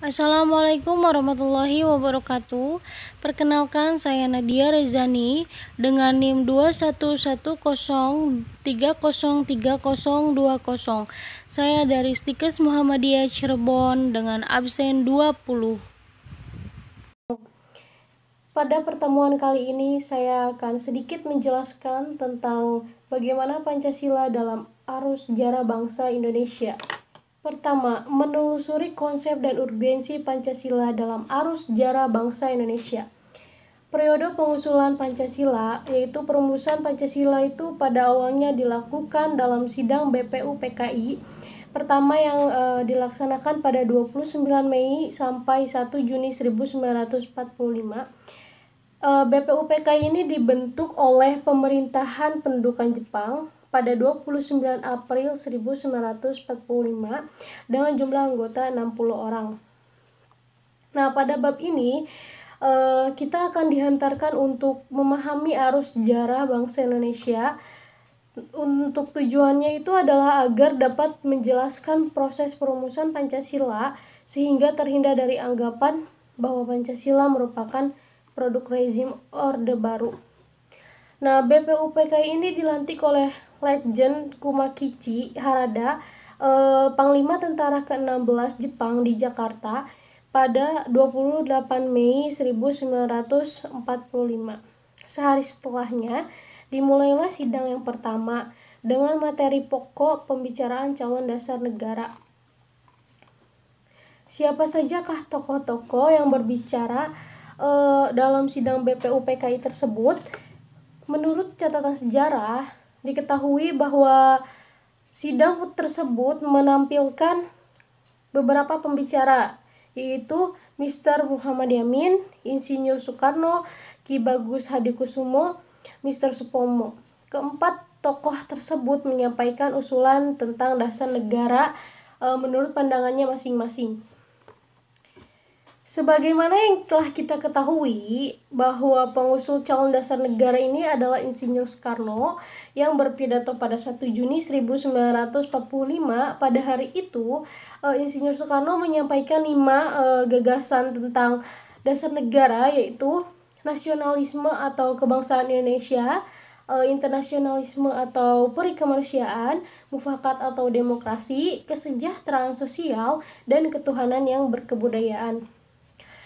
Assalamualaikum warahmatullahi wabarakatuh. Perkenalkan saya Nadia Rezani dengan NIM 2110303020. Saya dari Stikes Muhammadiyah Cirebon dengan absen 20. Pada pertemuan kali ini saya akan sedikit menjelaskan tentang bagaimana Pancasila dalam arus sejarah bangsa Indonesia. Pertama, menelusuri konsep dan urgensi Pancasila dalam arus sejarah bangsa Indonesia. Periode pengusulan Pancasila, yaitu perumusan Pancasila itu pada awalnya dilakukan dalam sidang bpupki pertama yang e, dilaksanakan pada 29 Mei sampai 1 Juni 1945. E, bpupki ini dibentuk oleh pemerintahan pendudukan Jepang pada 29 April 1945 dengan jumlah anggota 60 orang. Nah, pada bab ini eh, kita akan dihantarkan untuk memahami arus sejarah bangsa Indonesia. Untuk tujuannya itu adalah agar dapat menjelaskan proses perumusan Pancasila sehingga terhindar dari anggapan bahwa Pancasila merupakan produk rezim Orde Baru. Nah, BPUPKI ini dilantik oleh Legend Kumakichi Harada, eh, Panglima Tentara ke-16 Jepang di Jakarta pada 28 Mei 1945. Sehari setelahnya, dimulailah sidang yang pertama dengan materi pokok pembicaraan calon dasar negara. Siapa sajakah tokoh-tokoh yang berbicara eh, dalam sidang BPUPKI tersebut? Menurut catatan sejarah, diketahui bahwa sidang tersebut menampilkan beberapa pembicara yaitu Mr. Muhammad Yamin, Insinyur Soekarno, Ki Bagus Hadikusumo, Mr. Supomo. Keempat tokoh tersebut menyampaikan usulan tentang dasar negara eh, menurut pandangannya masing-masing. Sebagaimana yang telah kita ketahui bahwa pengusul calon dasar negara ini adalah Insinyur Soekarno yang berpidato pada 1 Juni 1945 pada hari itu eh, Insinyur Soekarno menyampaikan lima eh, gagasan tentang dasar negara yaitu nasionalisme atau kebangsaan Indonesia, eh, internasionalisme atau perikemanusiaan, mufakat atau demokrasi, kesejahteraan sosial, dan ketuhanan yang berkebudayaan.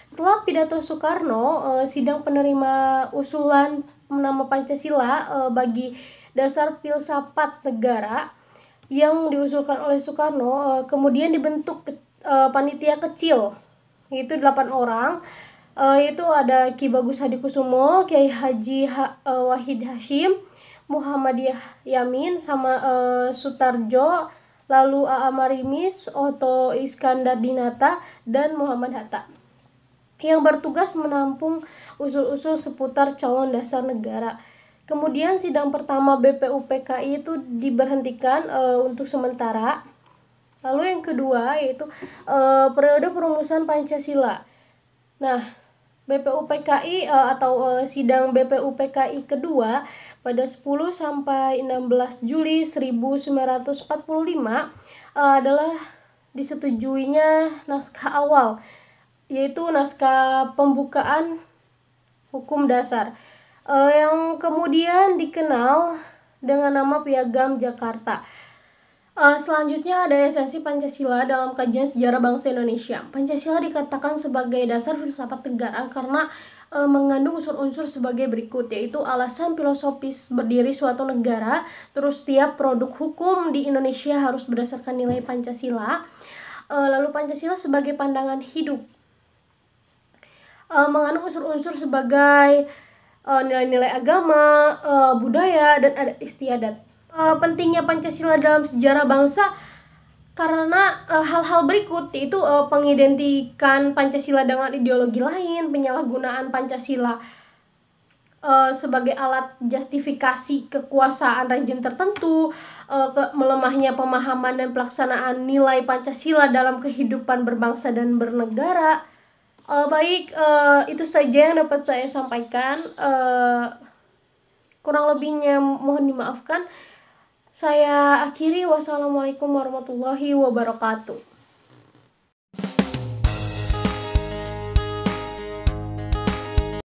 Setelah pidato Soekarno, eh, sidang penerima usulan nama Pancasila eh, bagi dasar filsafat negara yang diusulkan oleh Soekarno eh, kemudian dibentuk ke, panitia kecil itu delapan orang. itu ada Ki Bagus Hadi Kusumo, Kiai Haji Wahid Hashim, Muhammad Yamin sama Sutarjo lalu A.A. Marimis, Oto Iskandar Dinata, dan Muhammad Hatta yang bertugas menampung usul-usul seputar calon dasar negara. Kemudian sidang pertama BPUPKI itu diberhentikan e, untuk sementara. Lalu yang kedua yaitu e, periode perumusan Pancasila. Nah, BPUPKI e, eh, atau e, sidang BPUPKI kedua pada 10 sampai 16 Juli 1945 e, adalah disetujuinya naskah awal yaitu naskah pembukaan hukum dasar uh, yang kemudian dikenal dengan nama Piagam Jakarta. Uh, selanjutnya ada esensi Pancasila dalam kajian sejarah bangsa Indonesia. Pancasila dikatakan sebagai dasar filsafat negara karena uh, mengandung unsur-unsur sebagai berikut yaitu alasan filosofis berdiri suatu negara, terus setiap produk hukum di Indonesia harus berdasarkan nilai Pancasila. lalu Pancasila sebagai pandangan hidup uh, eh, mengandung unsur-unsur sebagai eh, nilai-nilai uh, agama, uh, budaya dan adat istiadat. Uh, pentingnya Pancasila dalam sejarah bangsa karena hal-hal uh, berikut yaitu uh, pengidentikan Pancasila dengan ideologi lain, penyalahgunaan Pancasila uh, sebagai alat justifikasi kekuasaan rezim tertentu, uh, ke melemahnya pemahaman dan pelaksanaan nilai Pancasila dalam kehidupan berbangsa dan bernegara Uh, baik, uh, itu saja yang dapat saya sampaikan. Uh, kurang lebihnya mohon dimaafkan. Saya akhiri. Wassalamualaikum warahmatullahi wabarakatuh.